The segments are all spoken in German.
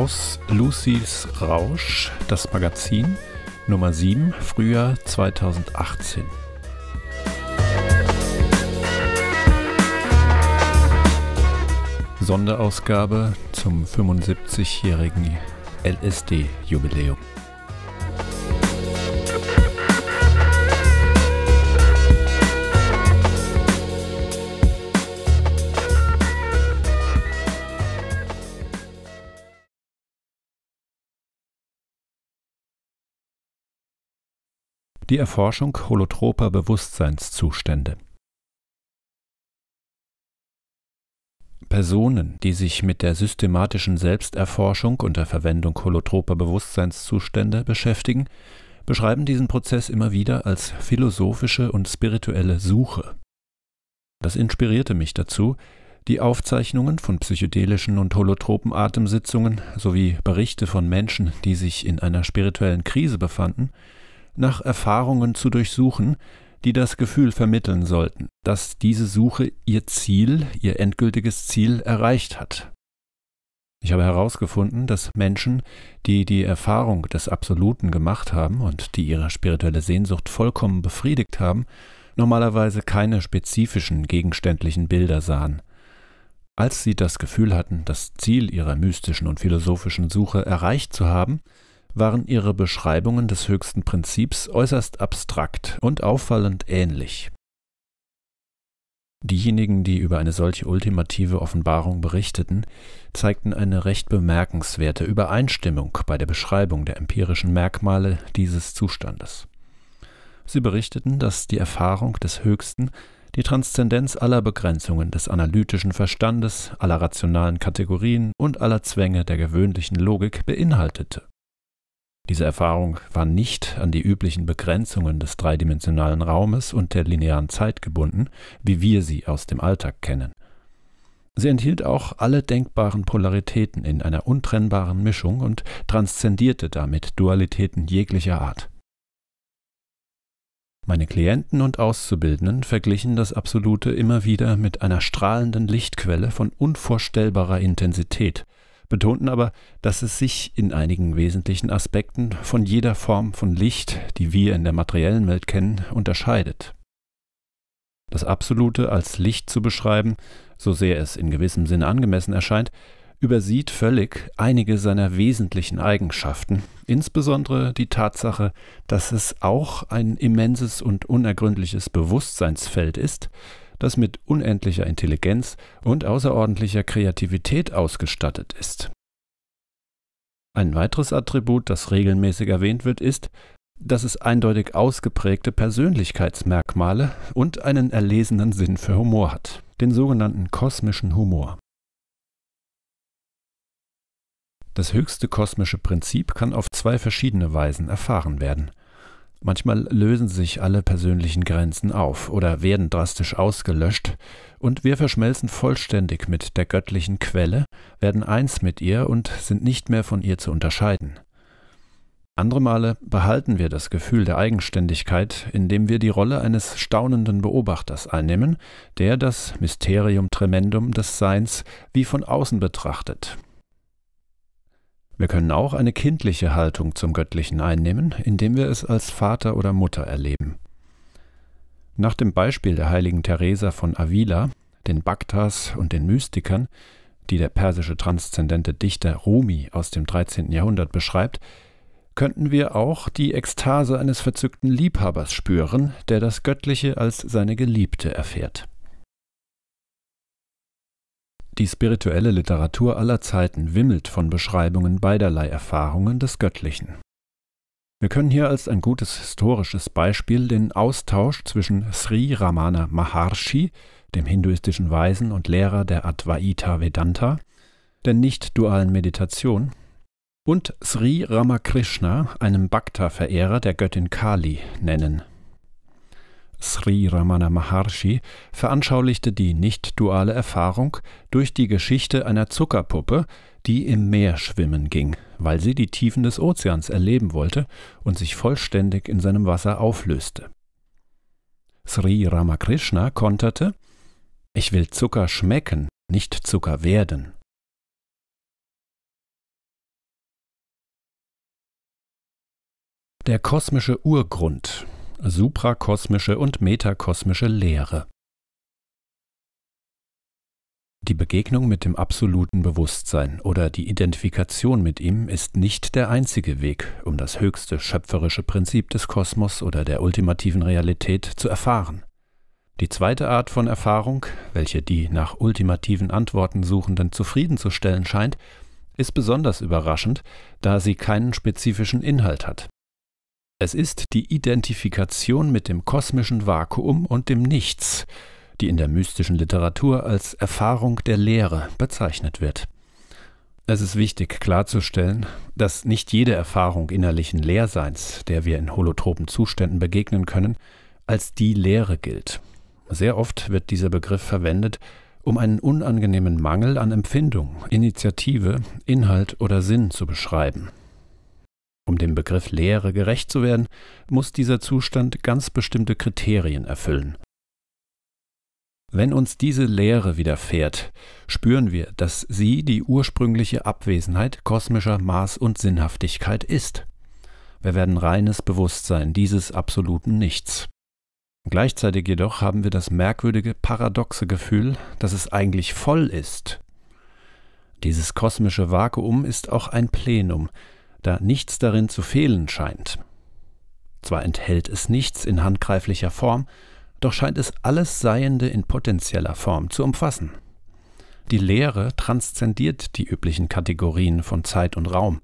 aus Lucys Rausch, das Magazin, Nummer 7, Frühjahr 2018. Sonderausgabe zum 75-jährigen LSD-Jubiläum. die Erforschung holotroper Bewusstseinszustände. Personen, die sich mit der systematischen Selbsterforschung unter Verwendung holotroper Bewusstseinszustände beschäftigen, beschreiben diesen Prozess immer wieder als philosophische und spirituelle Suche. Das inspirierte mich dazu, die Aufzeichnungen von psychedelischen und holotropen Atemsitzungen sowie Berichte von Menschen, die sich in einer spirituellen Krise befanden, nach Erfahrungen zu durchsuchen, die das Gefühl vermitteln sollten, dass diese Suche ihr Ziel, ihr endgültiges Ziel erreicht hat. Ich habe herausgefunden, dass Menschen, die die Erfahrung des Absoluten gemacht haben und die ihre spirituelle Sehnsucht vollkommen befriedigt haben, normalerweise keine spezifischen gegenständlichen Bilder sahen. Als sie das Gefühl hatten, das Ziel ihrer mystischen und philosophischen Suche erreicht zu haben, waren ihre Beschreibungen des höchsten Prinzips äußerst abstrakt und auffallend ähnlich. Diejenigen, die über eine solche ultimative Offenbarung berichteten, zeigten eine recht bemerkenswerte Übereinstimmung bei der Beschreibung der empirischen Merkmale dieses Zustandes. Sie berichteten, dass die Erfahrung des Höchsten die Transzendenz aller Begrenzungen des analytischen Verstandes, aller rationalen Kategorien und aller Zwänge der gewöhnlichen Logik beinhaltete. Diese Erfahrung war nicht an die üblichen Begrenzungen des dreidimensionalen Raumes und der linearen Zeit gebunden, wie wir sie aus dem Alltag kennen. Sie enthielt auch alle denkbaren Polaritäten in einer untrennbaren Mischung und transzendierte damit Dualitäten jeglicher Art. Meine Klienten und Auszubildenden verglichen das Absolute immer wieder mit einer strahlenden Lichtquelle von unvorstellbarer Intensität, betonten aber, dass es sich in einigen wesentlichen Aspekten von jeder Form von Licht, die wir in der materiellen Welt kennen, unterscheidet. Das Absolute als Licht zu beschreiben, so sehr es in gewissem Sinne angemessen erscheint, übersieht völlig einige seiner wesentlichen Eigenschaften, insbesondere die Tatsache, dass es auch ein immenses und unergründliches Bewusstseinsfeld ist, das mit unendlicher Intelligenz und außerordentlicher Kreativität ausgestattet ist. Ein weiteres Attribut, das regelmäßig erwähnt wird, ist, dass es eindeutig ausgeprägte Persönlichkeitsmerkmale und einen erlesenen Sinn für Humor hat, den sogenannten kosmischen Humor. Das höchste kosmische Prinzip kann auf zwei verschiedene Weisen erfahren werden. Manchmal lösen sich alle persönlichen Grenzen auf oder werden drastisch ausgelöscht, und wir verschmelzen vollständig mit der göttlichen Quelle, werden eins mit ihr und sind nicht mehr von ihr zu unterscheiden. Andere Male behalten wir das Gefühl der Eigenständigkeit, indem wir die Rolle eines staunenden Beobachters einnehmen, der das Mysterium Tremendum des Seins wie von außen betrachtet wir können auch eine kindliche Haltung zum Göttlichen einnehmen, indem wir es als Vater oder Mutter erleben. Nach dem Beispiel der heiligen Teresa von Avila, den Bhaktas und den Mystikern, die der persische transzendente Dichter Rumi aus dem 13. Jahrhundert beschreibt, könnten wir auch die Ekstase eines verzückten Liebhabers spüren, der das Göttliche als seine Geliebte erfährt die spirituelle Literatur aller Zeiten wimmelt von Beschreibungen beiderlei Erfahrungen des Göttlichen. Wir können hier als ein gutes historisches Beispiel den Austausch zwischen Sri Ramana Maharshi, dem hinduistischen Weisen und Lehrer der Advaita Vedanta, der nicht-dualen Meditation, und Sri Ramakrishna, einem Bhakta-Verehrer der Göttin Kali, nennen Sri Ramana Maharshi veranschaulichte die nicht-duale Erfahrung durch die Geschichte einer Zuckerpuppe, die im Meer schwimmen ging, weil sie die Tiefen des Ozeans erleben wollte und sich vollständig in seinem Wasser auflöste. Sri Ramakrishna konterte Ich will Zucker schmecken, nicht Zucker werden. Der kosmische Urgrund suprakosmische und metakosmische Lehre. Die Begegnung mit dem absoluten Bewusstsein oder die Identifikation mit ihm ist nicht der einzige Weg, um das höchste schöpferische Prinzip des Kosmos oder der ultimativen Realität zu erfahren. Die zweite Art von Erfahrung, welche die nach ultimativen Antworten suchenden zufriedenzustellen scheint, ist besonders überraschend, da sie keinen spezifischen Inhalt hat es ist die Identifikation mit dem kosmischen Vakuum und dem Nichts, die in der mystischen Literatur als Erfahrung der Leere bezeichnet wird. Es ist wichtig klarzustellen, dass nicht jede Erfahrung innerlichen Leerseins, der wir in holotropen Zuständen begegnen können, als die Leere gilt. Sehr oft wird dieser Begriff verwendet, um einen unangenehmen Mangel an Empfindung, Initiative, Inhalt oder Sinn zu beschreiben. Um dem Begriff Lehre gerecht zu werden, muss dieser Zustand ganz bestimmte Kriterien erfüllen. Wenn uns diese Lehre widerfährt, spüren wir, dass sie die ursprüngliche Abwesenheit kosmischer Maß und Sinnhaftigkeit ist. Wir werden reines Bewusstsein dieses absoluten Nichts. Gleichzeitig jedoch haben wir das merkwürdige, paradoxe Gefühl, dass es eigentlich voll ist. Dieses kosmische Vakuum ist auch ein Plenum, da nichts darin zu fehlen scheint. Zwar enthält es nichts in handgreiflicher Form, doch scheint es alles Seiende in potentieller Form zu umfassen. Die Lehre transzendiert die üblichen Kategorien von Zeit und Raum.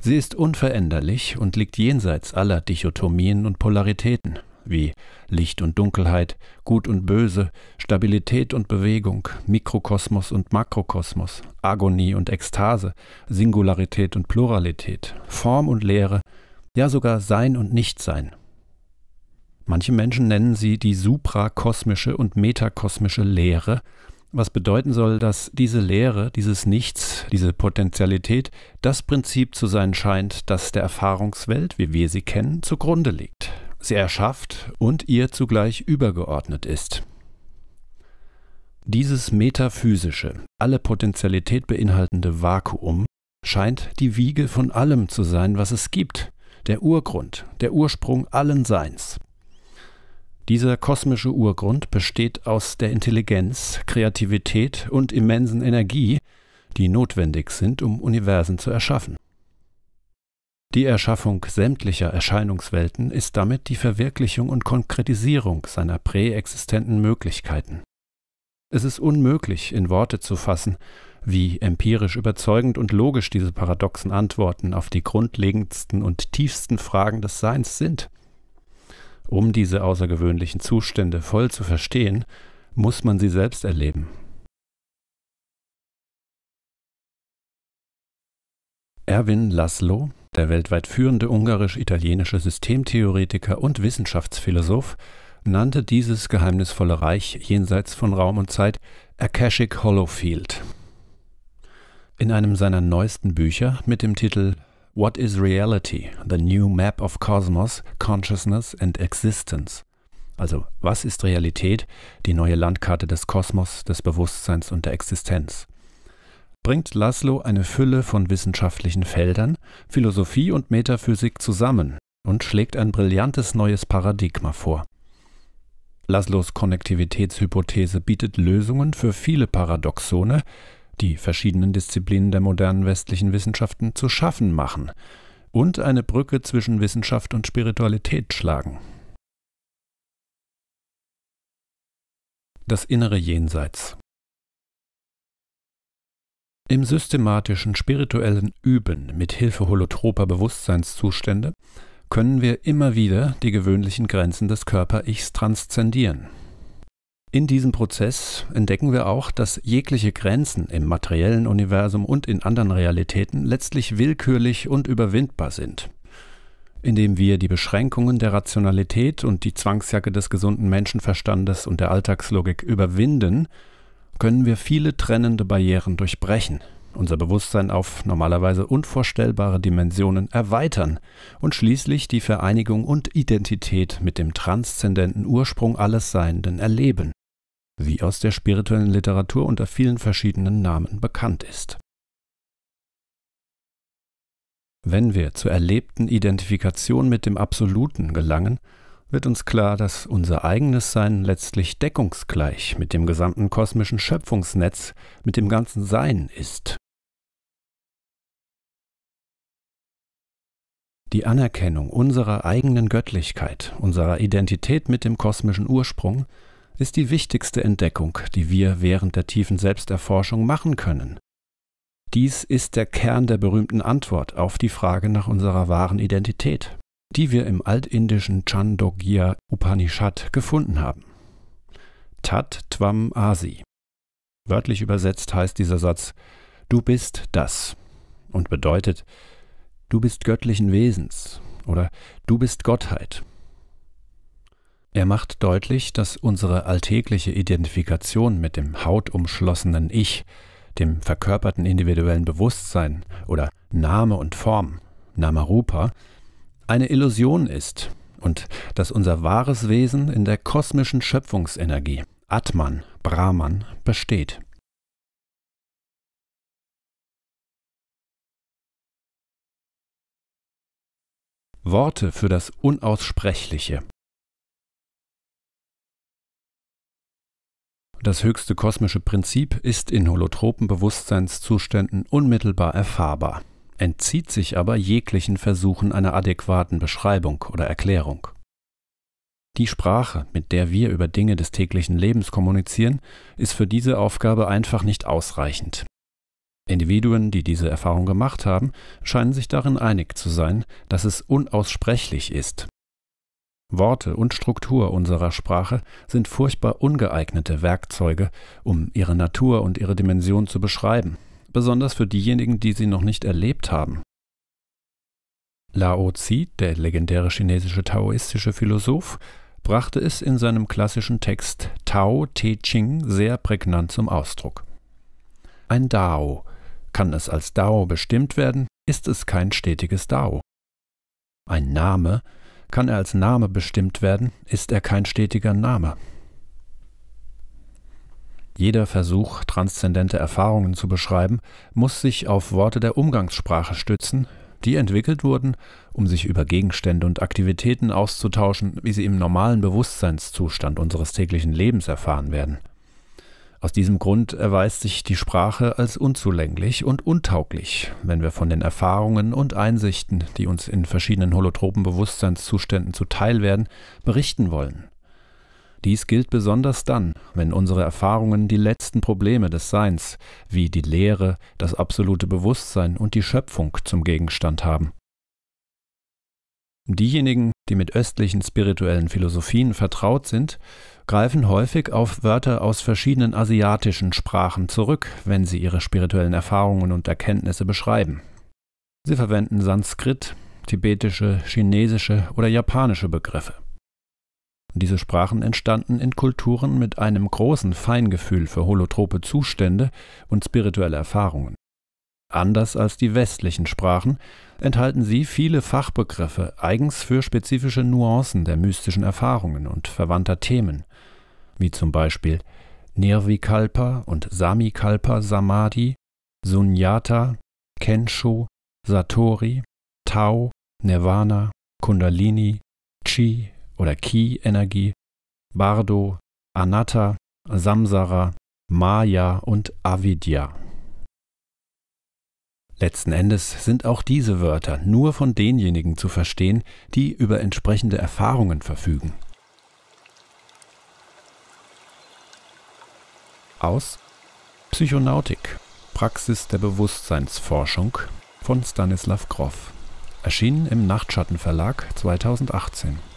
Sie ist unveränderlich und liegt jenseits aller Dichotomien und Polaritäten, wie Licht und Dunkelheit, Gut und Böse, Stabilität und Bewegung, Mikrokosmos und Makrokosmos, Agonie und Ekstase, Singularität und Pluralität, Form und Lehre, ja sogar Sein und Nichtsein. Manche Menschen nennen sie die suprakosmische und metakosmische Lehre, was bedeuten soll, dass diese Lehre, dieses Nichts, diese Potentialität das Prinzip zu sein scheint, das der Erfahrungswelt, wie wir sie kennen, zugrunde liegt sie erschafft und ihr zugleich übergeordnet ist. Dieses metaphysische, alle Potentialität beinhaltende Vakuum scheint die Wiege von allem zu sein, was es gibt, der Urgrund, der Ursprung allen Seins. Dieser kosmische Urgrund besteht aus der Intelligenz, Kreativität und immensen Energie, die notwendig sind, um Universen zu erschaffen. Die Erschaffung sämtlicher Erscheinungswelten ist damit die Verwirklichung und Konkretisierung seiner präexistenten Möglichkeiten. Es ist unmöglich, in Worte zu fassen, wie empirisch überzeugend und logisch diese paradoxen Antworten auf die grundlegendsten und tiefsten Fragen des Seins sind. Um diese außergewöhnlichen Zustände voll zu verstehen, muss man sie selbst erleben Erwin Laszlo, der weltweit führende ungarisch-italienische Systemtheoretiker und Wissenschaftsphilosoph, nannte dieses geheimnisvolle Reich jenseits von Raum und Zeit Akashic Hollowfield. In einem seiner neuesten Bücher mit dem Titel What is Reality? The New Map of Cosmos, Consciousness and Existence. Also, was ist Realität? Die neue Landkarte des Kosmos, des Bewusstseins und der Existenz bringt Laszlo eine Fülle von wissenschaftlichen Feldern, Philosophie und Metaphysik zusammen und schlägt ein brillantes neues Paradigma vor. Laszlos Konnektivitätshypothese bietet Lösungen für viele Paradoxone, die verschiedenen Disziplinen der modernen westlichen Wissenschaften zu schaffen machen und eine Brücke zwischen Wissenschaft und Spiritualität schlagen. Das innere Jenseits im systematischen spirituellen Üben mit Hilfe holotroper Bewusstseinszustände können wir immer wieder die gewöhnlichen Grenzen des Körper-Ichs transzendieren. In diesem Prozess entdecken wir auch, dass jegliche Grenzen im materiellen Universum und in anderen Realitäten letztlich willkürlich und überwindbar sind. Indem wir die Beschränkungen der Rationalität und die Zwangsjacke des gesunden Menschenverstandes und der Alltagslogik überwinden, können wir viele trennende Barrieren durchbrechen, unser Bewusstsein auf normalerweise unvorstellbare Dimensionen erweitern und schließlich die Vereinigung und Identität mit dem transzendenten Ursprung alles Seienden erleben, wie aus der spirituellen Literatur unter vielen verschiedenen Namen bekannt ist. Wenn wir zur erlebten Identifikation mit dem Absoluten gelangen, wird uns klar, dass unser eigenes Sein letztlich deckungsgleich mit dem gesamten kosmischen Schöpfungsnetz, mit dem ganzen Sein ist. Die Anerkennung unserer eigenen Göttlichkeit, unserer Identität mit dem kosmischen Ursprung, ist die wichtigste Entdeckung, die wir während der tiefen Selbsterforschung machen können. Dies ist der Kern der berühmten Antwort auf die Frage nach unserer wahren Identität die wir im altindischen Chandogya Upanishad gefunden haben. Tat Tvam Asi. Wörtlich übersetzt heißt dieser Satz, du bist das und bedeutet, du bist göttlichen Wesens oder du bist Gottheit. Er macht deutlich, dass unsere alltägliche Identifikation mit dem hautumschlossenen Ich, dem verkörperten individuellen Bewusstsein oder Name und Form, Namarupa, eine Illusion ist und dass unser wahres Wesen in der kosmischen Schöpfungsenergie Atman, Brahman, besteht. Worte für das Unaussprechliche. Das höchste kosmische Prinzip ist in holotropen Bewusstseinszuständen unmittelbar erfahrbar entzieht sich aber jeglichen Versuchen einer adäquaten Beschreibung oder Erklärung. Die Sprache, mit der wir über Dinge des täglichen Lebens kommunizieren, ist für diese Aufgabe einfach nicht ausreichend. Individuen, die diese Erfahrung gemacht haben, scheinen sich darin einig zu sein, dass es unaussprechlich ist. Worte und Struktur unserer Sprache sind furchtbar ungeeignete Werkzeuge, um ihre Natur und ihre Dimension zu beschreiben besonders für diejenigen, die sie noch nicht erlebt haben. Lao Tzu, der legendäre chinesische taoistische Philosoph, brachte es in seinem klassischen Text Tao Te Ching sehr prägnant zum Ausdruck. Ein Dao. Kann es als Dao bestimmt werden, ist es kein stetiges Dao. Ein Name. Kann er als Name bestimmt werden, ist er kein stetiger Name. Jeder Versuch, transzendente Erfahrungen zu beschreiben, muss sich auf Worte der Umgangssprache stützen, die entwickelt wurden, um sich über Gegenstände und Aktivitäten auszutauschen, wie sie im normalen Bewusstseinszustand unseres täglichen Lebens erfahren werden. Aus diesem Grund erweist sich die Sprache als unzulänglich und untauglich, wenn wir von den Erfahrungen und Einsichten, die uns in verschiedenen holotropen Bewusstseinszuständen zuteil werden, berichten wollen. Dies gilt besonders dann, wenn unsere Erfahrungen die letzten Probleme des Seins, wie die Lehre, das absolute Bewusstsein und die Schöpfung zum Gegenstand haben. Diejenigen, die mit östlichen spirituellen Philosophien vertraut sind, greifen häufig auf Wörter aus verschiedenen asiatischen Sprachen zurück, wenn sie ihre spirituellen Erfahrungen und Erkenntnisse beschreiben. Sie verwenden Sanskrit, tibetische, chinesische oder japanische Begriffe. Diese Sprachen entstanden in Kulturen mit einem großen Feingefühl für holotrope Zustände und spirituelle Erfahrungen. Anders als die westlichen Sprachen enthalten sie viele Fachbegriffe eigens für spezifische Nuancen der mystischen Erfahrungen und verwandter Themen, wie zum Beispiel Nirvikalpa und Samikalpa Samadhi, Sunyata, Kensho, Satori, Tao, Nirvana, Kundalini, Chi, oder Ki-Energie, Bardo, Anatta, Samsara, Maya und Avidya. Letzten Endes sind auch diese Wörter nur von denjenigen zu verstehen, die über entsprechende Erfahrungen verfügen. Aus Psychonautik, Praxis der Bewusstseinsforschung von Stanislav Grof, erschienen im Nachtschattenverlag 2018.